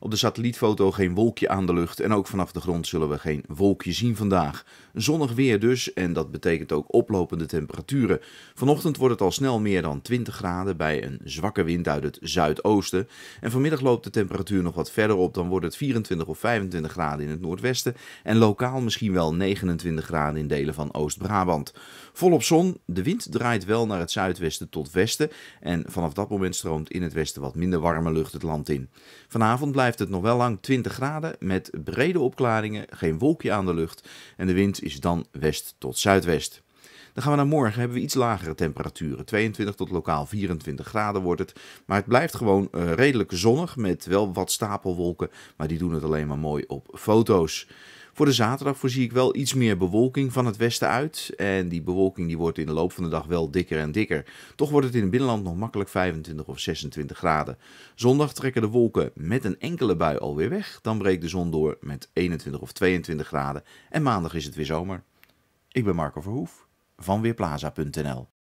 Op de satellietfoto geen wolkje aan de lucht en ook vanaf de grond zullen we geen wolkje zien vandaag. Zonnig weer dus en dat betekent ook oplopende temperaturen. Vanochtend wordt het al snel meer dan 20 graden bij een zwakke wind uit het zuidoosten. En vanmiddag loopt de temperatuur nog wat verder op, dan wordt het 24 of 25 graden in het noordwesten en lokaal misschien wel 29 graden in delen van Oost-Brabant. Volop zon, de wind draait wel naar het zuidwesten tot westen en vanaf dat moment stroomt in het westen wat minder warme lucht het land in. Vanavond blijft blijft het nog wel lang 20 graden met brede opklaringen, geen wolkje aan de lucht en de wind is dan west tot zuidwest. Dan gaan we naar morgen, hebben we iets lagere temperaturen. 22 tot lokaal 24 graden wordt het. Maar het blijft gewoon eh, redelijk zonnig met wel wat stapelwolken, maar die doen het alleen maar mooi op foto's. Voor de zaterdag voorzie ik wel iets meer bewolking van het westen uit. En die bewolking die wordt in de loop van de dag wel dikker en dikker. Toch wordt het in het binnenland nog makkelijk 25 of 26 graden. Zondag trekken de wolken met een enkele bui alweer weg. Dan breekt de zon door met 21 of 22 graden. En maandag is het weer zomer. Ik ben Marco Verhoef van Weerplaza.nl